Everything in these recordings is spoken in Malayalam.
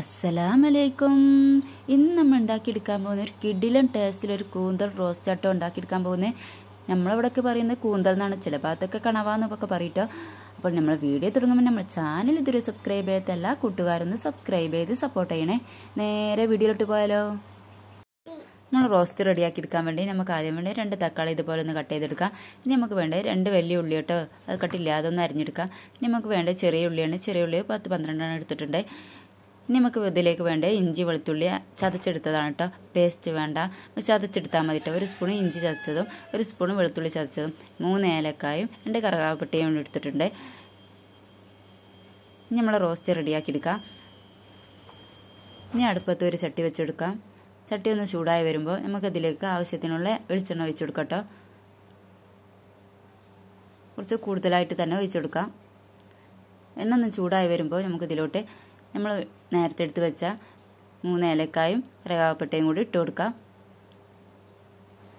അസ്സലാമലൈക്കും ഇന്ന് നമ്മൾ ഉണ്ടാക്കിയെടുക്കാൻ പോകുന്ന ഒരു ടേസ്റ്റിൽ ഒരു കൂന്തൽ റോസ്റ്റാട്ടോ ഉണ്ടാക്കിയെടുക്കാൻ പോകുന്നത് നമ്മളവിടെയൊക്കെ പറയുന്നത് കൂന്തൽ എന്നാണ് ചില ഭാഗത്തൊക്കെ കണവാന്നൊക്കെ പറയിട്ടോ അപ്പോൾ നമ്മൾ വീഡിയോ തുടങ്ങുമ്പോൾ നമ്മൾ ചാനൽ ഇതുവരെ സബ്സ്ക്രൈബ് ചെയ്തല്ല കൂട്ടുകാരൊന്ന് സബ്സ്ക്രൈബ് ചെയ്ത് സപ്പോർട്ട് ചെയ്യണേ നേരെ വീഡിയോയിലോട്ട് പോയാലോ നമ്മൾ റോസ്റ്റ് റെഡിയാക്കി എടുക്കാൻ വേണ്ടി നമുക്ക് ആദ്യം വേണ്ടി രണ്ട് തക്കാളി ഇതുപോലെ ഒന്ന് കട്ട് ചെയ്തെടുക്കാം ഇനി നമുക്ക് വേണ്ട രണ്ട് വലിയ ഉള്ളി കേട്ടോ അത് കട്ടില്ലാതെ ഒന്ന് അരിഞ്ഞെടുക്കാം ഇനി നമുക്ക് വേണ്ട ചെറിയ ഉള്ളിയാണ് ചെറിയ ഉള്ളി പത്ത് പന്ത്രണ്ടെണ്ണം എടുത്തിട്ടുണ്ട് ഇനി നമുക്ക് ഇതിലേക്ക് വേണ്ട ഇഞ്ചി വെളുത്തുള്ളി ചതച്ചെടുത്തതാണ് കേട്ടോ പേസ്റ്റ് വേണ്ട ചതച്ചെടുത്താൽ മതി കേട്ടോ ഒരു സ്പൂൺ ഇഞ്ചി ചതച്ചതും ഒരു സ്പൂൺ വെളുത്തുള്ളി ചതച്ചതും മൂന്ന് ഏലക്കായും രണ്ട് കറുകാപ്പട്ടയും എടുത്തിട്ടുണ്ട് ഇനി നമ്മൾ റോസ്റ്റ് റെഡിയാക്കി എടുക്കാം ഇനി അടുപ്പത്ത് ഒരു ചട്ടി വെച്ചെടുക്കാം ചട്ടി ഒന്ന് ചൂടായി വരുമ്പോൾ ഇതിലേക്ക് ആവശ്യത്തിനുള്ള വെളിച്ചെണ്ണ ഒഴിച്ചു കൊടുക്കാം കേട്ടോ കുറച്ച് കൂടുതലായിട്ട് തന്നെ ഒഴിച്ചു കൊടുക്കാം എണ്ണ ഒന്ന് ചൂടായി വരുമ്പോൾ നമുക്കിതിലോട്ട് നമ്മൾ നേരത്തെ എടുത്ത് വെച്ച മൂന്ന് ഏലക്കായും രകാവപ്പട്ടയും കൂടി ഇട്ട് കൊടുക്കാം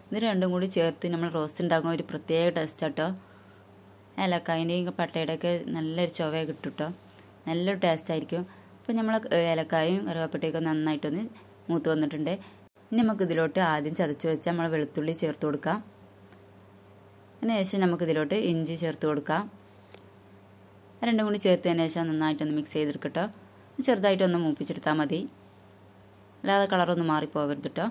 ഇത് രണ്ടും കൂടി ചേർത്ത് നമ്മൾ റോസ്റ്റ് ഉണ്ടാക്കുന്ന ഒരു പ്രത്യേക ടേസ്റ്റ് കേട്ടോ ഏലക്കായൻ്റെയും ഒക്കെ നല്ലൊരു ചൊവ കിട്ടും കേട്ടോ നല്ലൊരു ആയിരിക്കും അപ്പോൾ നമ്മൾ ഏലക്കായും കറുവാപ്പട്ടയൊക്കെ നന്നായിട്ടൊന്ന് മൂത്ത് വന്നിട്ടുണ്ട് ഇനി നമുക്ക് ഇതിലോട്ട് ആദ്യം ചതച്ച് വെച്ച് നമ്മൾ വെളുത്തുള്ളി ചേർത്ത് കൊടുക്കാം അതിനുശേഷം ഇതിലോട്ട് ഇഞ്ചി ചേർത്ത് കൊടുക്കാം രണ്ടും കൂടി ചേർത്തതിന് ശേഷം നന്നായിട്ടൊന്ന് മിക്സ് ചെയ്തെടുക്കട്ടോ ചെറുതായിട്ടൊന്ന് മൂപ്പിച്ചെടുത്താൽ മതി അല്ലാതെ കളറൊന്നും മാറിപ്പോകരുത് കേട്ടോ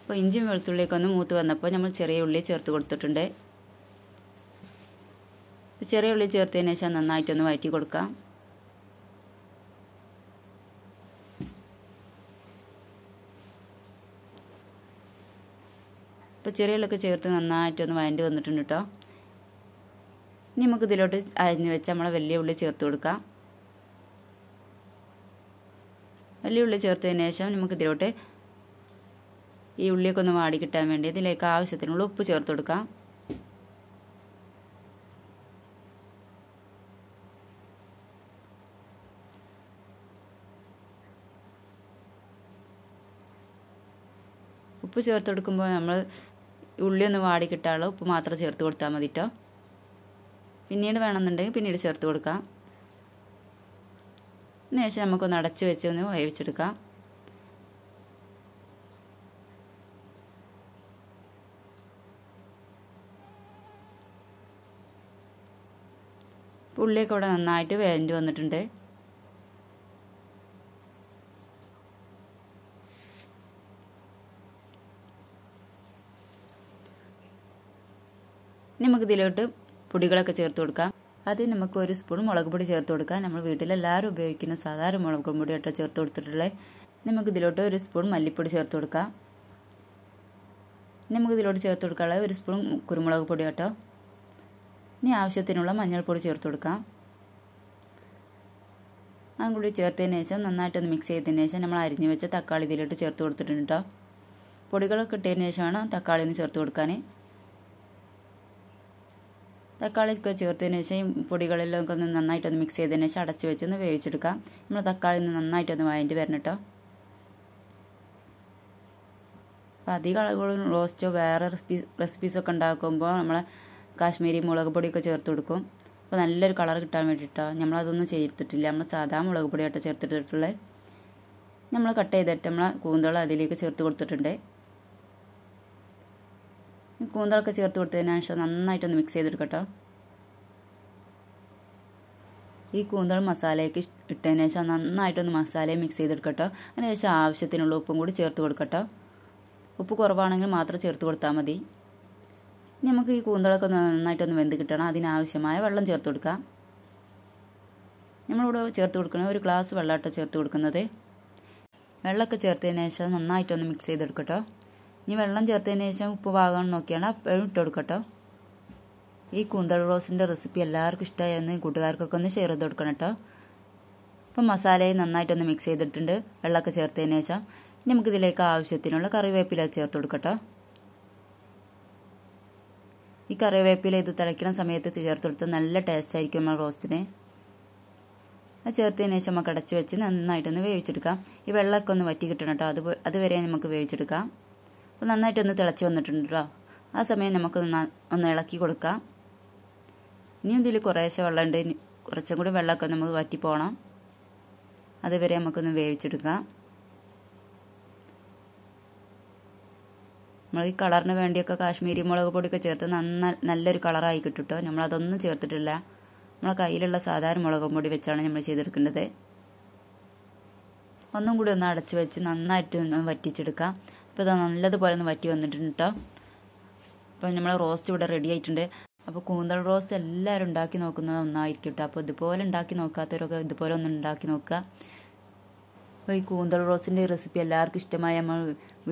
അപ്പോൾ ഇഞ്ചിയും വെളുത്തുള്ളിയൊക്കെ ഒന്ന് മൂത്ത് വന്നപ്പോൾ നമ്മൾ ചെറിയ ഉള്ളി ചേർത്ത് കൊടുത്തിട്ടുണ്ട് ചെറിയ ഉള്ളി ചേർത്തതിന് ശേഷം നന്നായിട്ടൊന്ന് വഴറ്റി കൊടുക്കാം ഇപ്പോൾ ചെറിയ ഉള്ളിയൊക്കെ ചേർത്ത് നന്നായിട്ടൊന്ന് വഴണ്ടി വന്നിട്ടുണ്ട് കേട്ടോ ഇനി നമുക്ക് ഇതിലോട്ട് അരിഞ്ഞു വെച്ച് നമ്മളെ വലിയ ഉള്ളി ചേർത്ത് കൊടുക്കാം വലിയ ഉള്ളി ചേർത്തതിന് ശേഷം നമുക്ക് ഇതിലോട്ട് ഈ ഉള്ളിയൊക്കെ ഒന്ന് വാടി കിട്ടാൻ വേണ്ടി ഇതിലേക്ക് ആവശ്യത്തിനുള്ള ഉപ്പ് ചേർത്ത് കൊടുക്കാം ഉപ്പ് ചേർത്ത് കൊടുക്കുമ്പോൾ നമ്മൾ ഉള്ളി ഒന്ന് വാടി കിട്ടാനുള്ള ഉപ്പ് മാത്രം ചേർത്ത് കൊടുത്താൽ മതിട്ടോ പിന്നീട് വേണമെന്നുണ്ടെങ്കിൽ പിന്നീട് ചേർത്ത് കൊടുക്കാം ശേഷം നമുക്കൊന്ന് അടച്ച് വെച്ച് ഒന്ന് വേവിച്ചെടുക്കാം ഉള്ളിയൊക്കെ ഇവിടെ നന്നായിട്ട് വേണ്ടി വന്നിട്ടുണ്ട് ഇതിലോട്ട് പൊടികളൊക്കെ ചേർത്ത് കൊടുക്കാം അതിൽ നമുക്ക് ഒരു സ്പൂൺ മുളക് പൊടി ചേർത്ത് കൊടുക്കാം നമ്മൾ വീട്ടിലെല്ലാവരും ഉപയോഗിക്കുന്ന സാധാരണ മുളക് പൊടി കേട്ടോ ചേർത്ത് കൊടുത്തിട്ടുള്ളത് നമുക്ക് ഇതിലോട്ട് ഒരു സ്പൂൺ മല്ലിപ്പൊടി ചേർത്ത് കൊടുക്കാം നമുക്ക് ഇതിലോട്ട് ചേർത്ത് കൊടുക്കാനുള്ളത് ഒരു സ്പൂൺ കുരുമുളക് പൊടി കേട്ടോ ഇനി ആവശ്യത്തിനുള്ള മഞ്ഞൾപ്പൊടി ചേർത്ത് കൊടുക്കാം അതും കൂടി ചേർത്തതിന് ശേഷം നന്നായിട്ടൊന്ന് മിക്സ് ചെയ്തതിന് ശേഷം നമ്മൾ അരിഞ്ഞു വെച്ച തക്കാളി ഇതിലോട്ട് ചേർത്ത് കൊടുത്തിട്ടുണ്ട് കേട്ടോ പൊടികളൊക്കെ ഇട്ടതിന് ശേഷമാണ് ഒന്ന് ചേർത്ത് കൊടുക്കാൻ തക്കാളിയൊക്കെ ചേർത്തതിന് ശേഷം പൊടികളെല്ലാം ഒക്കെ ഒന്ന് നന്നായിട്ടൊന്ന് മിക്സ് ചെയ്തതിന് ശേഷം അടച്ച് ഒന്ന് വേവിച്ചെടുക്കാം നമ്മൾ തക്കാളി ഒന്ന് നന്നായിട്ടൊന്ന് വഴണ്ടി വരണം കേട്ടോ അപ്പോൾ അധികം അളവുകളും റോസ്റ്റോ വേറെ റെസിപ്പി റെസിപ്പീസൊക്കെ ഉണ്ടാക്കുമ്പോൾ നമ്മൾ കാശ്മീരി മുളക് പൊടിയൊക്കെ ചേർത്ത് കൊടുക്കും അപ്പോൾ നല്ലൊരു കളർ കിട്ടാൻ വേണ്ടിയിട്ടോ നമ്മളതൊന്നും ചേർത്തിട്ടില്ല നമ്മൾ സാധാ മുളക് പൊടിയായിട്ട് ചേർത്തിട്ടുള്ളത് നമ്മൾ കട്ട് ചെയ്തിട്ട് നമ്മൾ കൂന്തളം അതിലേക്ക് ചേർത്ത് കൊടുത്തിട്ടുണ്ട് കൂന്തളൊക്കെ ചേർത്ത് കൊടുത്തതിന് ശേഷം നന്നായിട്ടൊന്ന് മിക്സ് ചെയ്തെടുക്കട്ടോ ഈ കൂന്തൾ മസാലയ്ക്ക് ഇട്ടതിന് ശേഷം നന്നായിട്ടൊന്ന് മസാലയും മിക്സ് ചെയ്തെടുക്കട്ടോ അതിന് ശേഷം ആവശ്യത്തിനുള്ള ഉപ്പും കൂടി ചേർത്ത് കൊടുക്കട്ടോ ഉപ്പ് കുറവാണെങ്കിൽ മാത്രം ചേർത്ത് കൊടുത്താൽ മതി ഇനി നമുക്ക് ഈ കൂന്തളൊക്കെ നന്നായിട്ടൊന്ന് വെന്ത് കിട്ടണം അതിനാവശ്യമായ വെള്ളം ചേർത്ത് കൊടുക്കാം നമ്മളിവിടെ ചേർത്ത് കൊടുക്കുന്നത് ഒരു ഗ്ലാസ് വെള്ളമാട്ടോ ചേർത്ത് കൊടുക്കുന്നത് വെള്ളമൊക്കെ ചേർത്തതിന് ശേഷം നന്നായിട്ടൊന്ന് മിക്സ് ചെയ്തെടുക്കട്ടോ ഇനി വെള്ളം ചേർത്തതിന് ശേഷം ഉപ്പ് പാകം നോക്കിയാണ് അപ്പോഴും ഇട്ട് കൊടുക്കട്ടോ ഈ കൂന്തൾ റോസിൻ്റെ റെസിപ്പി എല്ലാവർക്കും ഇഷ്ടമായെന്ന് കൂട്ടുകാർക്കൊക്കെ ഒന്ന് ഷെയർ ചെയ്ത് കൊടുക്കണം കേട്ടോ ഇപ്പം മസാലയെ നന്നായിട്ടൊന്ന് മിക്സ് ചെയ്തിട്ടുണ്ട് വെള്ളമൊക്കെ ചേർത്തതിന് ശേഷം നമുക്കിതിലേക്ക് ആവശ്യത്തിനുള്ള കറിവേപ്പില ചേർത്ത് കൊടുക്കട്ടോ ഈ കറിവേപ്പില ഇത് തിളയ്ക്കുന്ന സമയത്ത് ചേർത്ത് കൊടുത്ത് നല്ല ടേസ്റ്റ് ആയിരിക്കും നമ്മൾ റോസ്റ്റിന് അത് ചേർത്തതിന് ശേഷം നമുക്ക് അടച്ച് വെച്ച് നന്നായിട്ടൊന്ന് വേവിച്ചെടുക്കാം ഈ വെള്ളമൊക്കെ ഒന്ന് വറ്റി കിട്ടണം കേട്ടോ അത് അതുവരെ നമുക്ക് വേവിച്ചെടുക്കാം അപ്പോൾ നന്നായിട്ടൊന്ന് തിളച്ച് വന്നിട്ടുണ്ട് കേട്ടോ ആ സമയം നമുക്ക് ഒന്ന് ഇളക്കി കൊടുക്കാം ഇനിയും ഇതിൽ കുറേശ്ശെ ഉണ്ട് കുറച്ചും കൂടി വെള്ളമൊക്കെ നമുക്ക് വറ്റി പോകണം അതുവരെ നമുക്കൊന്ന് വേവിച്ചെടുക്കാം നമ്മൾ ഈ കളറിന് വേണ്ടിയൊക്കെ കാശ്മീരി മുളക് പൊടിയൊക്കെ ചേർത്ത് നന്ന നല്ലൊരു കളറായി കിട്ടും കേട്ടോ നമ്മളതൊന്നും ചേർത്തിട്ടില്ല നമ്മളെ കയ്യിലുള്ള സാധാരണ മുളക് പൊടി വെച്ചാണ് നമ്മൾ ചെയ്തെടുക്കേണ്ടത് ഒന്നും കൂടി ഒന്ന് അടച്ച് വെച്ച് നന്നായിട്ട് ഒന്ന് വറ്റിച്ചെടുക്കാം അപ്പോൾ ഇതാ നല്ലതുപോലെ ഒന്ന് വറ്റി വന്നിട്ടുണ്ട് കേട്ടോ അപ്പോൾ നമ്മൾ റോസ്റ്റ് ഇവിടെ റെഡി ആയിട്ടുണ്ട് അപ്പോൾ കൂന്തൽ റോസ് എല്ലാവരും ഉണ്ടാക്കി നോക്കുന്നത് ഒന്നായിരിക്കും കേട്ടോ അപ്പോൾ ഇതുപോലെ ഉണ്ടാക്കി നോക്കാത്തവരൊക്കെ ഇതുപോലെ ഒന്ന് ഉണ്ടാക്കി നോക്കുക അപ്പോൾ ഈ കൂന്തൽ റോസിൻ്റെ റെസിപ്പി എല്ലാവർക്കും ഇഷ്ടമായ നമ്മൾ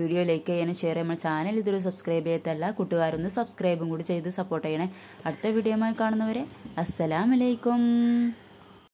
വീഡിയോ ലൈക്ക് ചെയ്യാനും ഷെയർ ചെയ്യുമ്പോൾ ചാനൽ ഇതൊരു സബ്സ്ക്രൈബ് ചെയ്യത്തല്ല കൂട്ടുകാരൊന്ന് സബ്സ്ക്രൈബും കൂടി ചെയ്ത് സപ്പോർട്ട് ചെയ്യണേ അടുത്ത വീഡിയോമായി കാണുന്നവരെ അസ്സലാമലൈക്കും